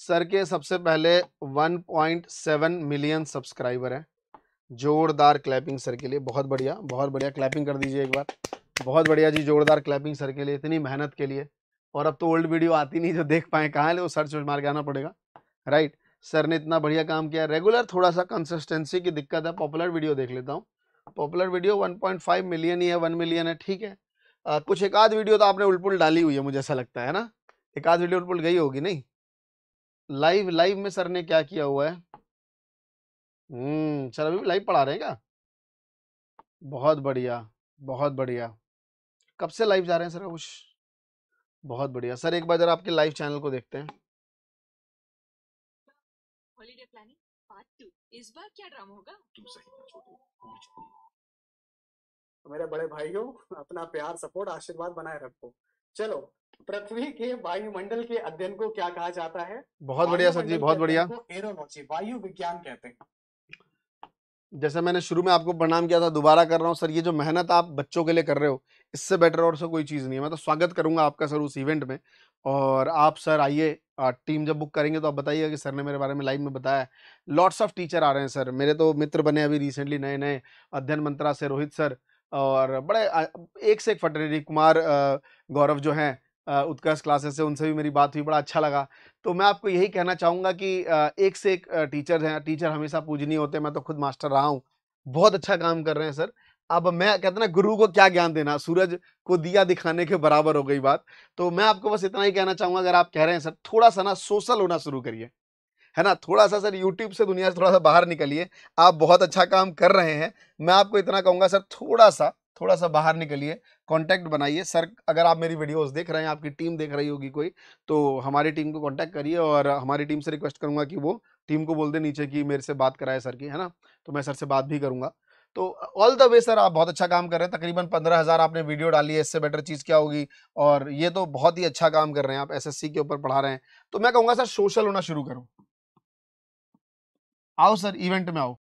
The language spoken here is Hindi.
सर के सबसे पहले 1.7 मिलियन सब्सक्राइबर हैं जोरदार क्लैपिंग सर के लिए बहुत बढ़िया बहुत बढ़िया क्लैपिंग कर दीजिए एक बार बहुत बढ़िया जी जोरदार क्लैपिंग सर के लिए इतनी मेहनत के लिए और अब तो ओल्ड वीडियो आती नहीं जो देख पाए कहाँ ले वो सर्च मार के आना पड़ेगा राइट सर ने इतना बढ़िया काम किया रेगुलर थोड़ा सा कंसिस्टेंसी की दिक्कत है पॉपुलर वीडियो देख लेता हूँ पॉपुलर वीडियो वन मिलियन ही है वन मिलियन है ठीक है कुछ एक आध वीडियो तो आपने उलपुल डाली हुई है मुझे ऐसा लगता है ना एक आध वीडियो उलपुल गई होगी नहीं लाइव लाइव में सर ने क्या किया हुआ है हम्म सर अभी लाइव पढ़ा रहे हैं क्या बहुत बढ़िया बहुत बढ़िया कब से लाइव जा रहे हैं सर कुछ बहुत बढ़िया सर एक बार जरा आपके लाइव चैनल को देखते हैं हॉलीडे प्लानिंग पार्ट टू इस बार क्या ड्रामा होगा तू सही तो मेरे बड़े भाइयों अपना प्यार सपोर्ट आशीर्वाद बनाए रखो चलो पृथ्वी के वायुमंडल के अध्ययन को क्या कहा जाता है बहुत बढ़िया सर जी बहुत बढ़िया एरोनोची वायु विज्ञान कहते हैं जैसे मैंने शुरू में आपको प्रणाम किया था दोबारा कर रहा हूँ सर ये जो मेहनत आप बच्चों के लिए कर रहे हो इससे बेटर और सर कोई चीज़ नहीं है मैं तो स्वागत करूंगा आपका सर उस इवेंट में और आप सर आइए टीम जब बुक करेंगे तो आप बताइएगा कि सर ने मेरे बारे में लाइव में बताया लॉट्स ऑफ टीचर आ रहे हैं सर मेरे तो मित्र बने अभी रिसेंटली नए नए अध्ययन मंत्रा से रोहित सर और बड़े एक से एक फटरेरी कुमार गौरव जो हैं उत्कर्ष क्लासेस से उनसे भी मेरी बात हुई बड़ा अच्छा लगा तो मैं आपको यही कहना चाहूँगा कि एक से एक टीचर हैं टीचर हमेशा पूजनीय होते हैं मैं तो खुद मास्टर रहा हूँ बहुत अच्छा काम कर रहे हैं सर अब मैं कहते ना गुरु को क्या ज्ञान देना सूरज को दिया दिखाने के बराबर हो गई बात तो मैं आपको बस इतना ही कहना चाहूँगा अगर आप कह रहे हैं सर थोड़ा सा ना सोशल होना शुरू करिए है ना थोड़ा सा सर यूट्यूब से दुनिया से थोड़ा सा बाहर निकलिए आप बहुत अच्छा काम कर रहे हैं मैं आपको इतना कहूँगा सर थोड़ा सा थोड़ा सा बाहर निकलिए कांटेक्ट बनाइए सर अगर आप मेरी वीडियोस देख रहे हैं आपकी टीम देख रही होगी कोई तो हमारी टीम को कांटेक्ट करिए और हमारी टीम से रिक्वेस्ट करूंगा कि वो टीम को बोल दे नीचे कि मेरे से बात कराए सर की है ना तो मैं सर से बात भी करूँगा तो ऑल द वे सर आप बहुत अच्छा काम कर रहे हैं तकरीबन पंद्रह हज़ार आपने वीडियो डाली है इससे बेटर चीज़ क्या होगी और ये तो बहुत ही अच्छा काम कर रहे हैं आप एसएससी के ऊपर पढ़ा रहे हैं तो मैं कहूँगा सर सोशल होना शुरू करो आओ सर इवेंट में आओ